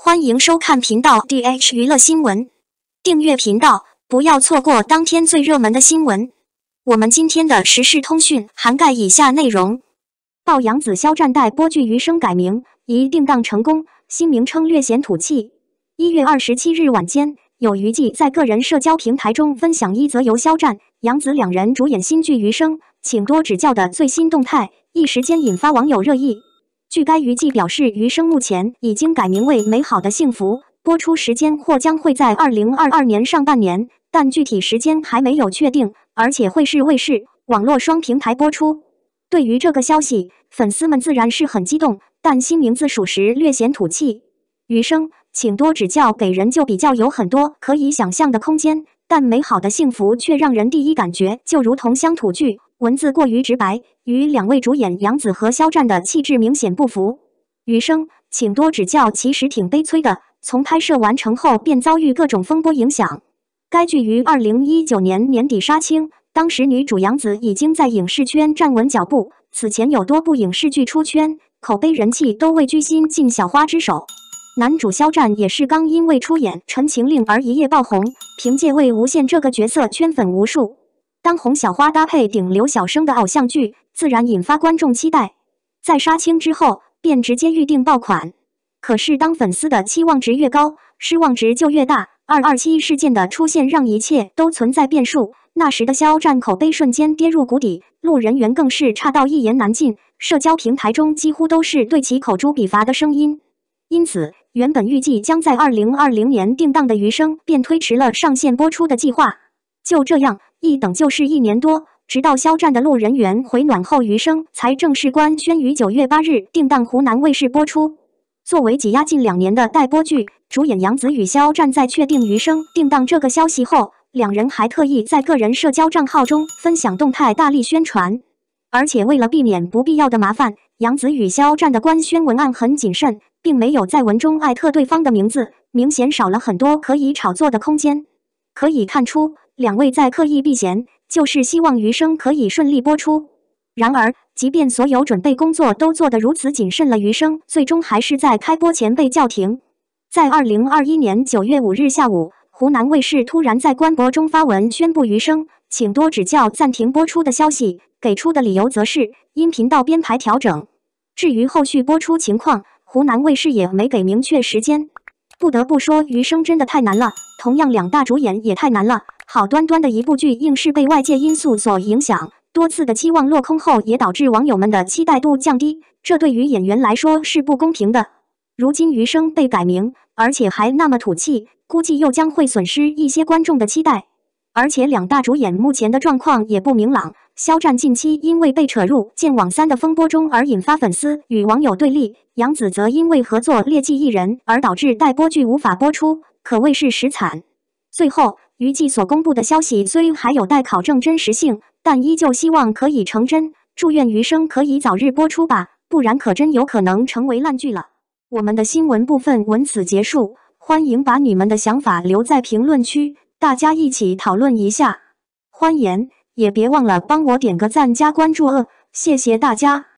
欢迎收看频道 DH 娱乐新闻，订阅频道，不要错过当天最热门的新闻。我们今天的时事通讯涵盖以下内容：报杨紫、肖战待播剧《余生》改名一定档成功，新名称略显土气。一月二十七日晚间，有娱记在个人社交平台中分享一则由肖战、杨紫两人主演新剧《余生》，请多指教的最新动态，一时间引发网友热议。据该娱记表示，余生目前已经改名为《美好的幸福》，播出时间或将会在二零二二年上半年，但具体时间还没有确定，而且会是卫视、网络双平台播出。对于这个消息，粉丝们自然是很激动，但新名字属实略显土气。余生，请多指教，给人就比较有很多可以想象的空间，但《美好的幸福》却让人第一感觉就如同乡土剧。文字过于直白，与两位主演杨紫和肖战的气质明显不符。余生，请多指教。其实挺悲催的，从拍摄完成后便遭遇各种风波影响。该剧于二零一九年年底杀青，当时女主杨紫已经在影视圈站稳脚步，此前有多部影视剧出圈，口碑人气都位居新晋小花之首。男主肖战也是刚因为出演《陈情令》而一夜爆红，凭借魏无羡这个角色圈粉无数。当红小花搭配顶流小生的偶像剧，自然引发观众期待。在杀青之后，便直接预定爆款。可是，当粉丝的期望值越高，失望值就越大。二二七事件的出现，让一切都存在变数。那时的肖战口碑瞬间跌入谷底，路人缘更是差到一言难尽。社交平台中几乎都是对其口诛笔伐的声音。因此，原本预计将在二零二零年定档的《余生》，便推迟了上线播出的计划。就这样。一等就是一年多，直到肖战的路人缘回暖后，《余生》才正式官宣于九月八日定档湖南卫视播出。作为挤压近两年的待播剧，主演杨紫与肖战在确定《余生》定档这个消息后，两人还特意在个人社交账号中分享动态，大力宣传。而且为了避免不必要的麻烦，杨紫与肖战的官宣文案很谨慎，并没有在文中艾特对方的名字，明显少了很多可以炒作的空间。可以看出。两位在刻意避嫌，就是希望《余生》可以顺利播出。然而，即便所有准备工作都做得如此谨慎了，《余生》最终还是在开播前被叫停。在二零二一年九月五日下午，湖南卫视突然在官博中发文宣布《余生，请多指教》暂停播出的消息，给出的理由则是因频道编排调整。至于后续播出情况，湖南卫视也没给明确时间。不得不说，《余生》真的太难了，同样，两大主演也太难了。好端端的一部剧，硬是被外界因素所影响，多次的期望落空后，也导致网友们的期待度降低。这对于演员来说是不公平的。如今余生被改名，而且还那么土气，估计又将会损失一些观众的期待。而且两大主演目前的状况也不明朗。肖战近期因为被扯入《剑网三》的风波中而引发粉丝与网友对立，杨紫则因为合作劣迹艺人而导致待播剧无法播出，可谓是实惨。最后。余记所公布的消息虽还有待考证真实性，但依旧希望可以成真。祝愿余生可以早日播出吧，不然可真有可能成为烂剧了。我们的新闻部分文此结束，欢迎把你们的想法留在评论区，大家一起讨论一下。欢迎，也别忘了帮我点个赞加关注哦，谢谢大家。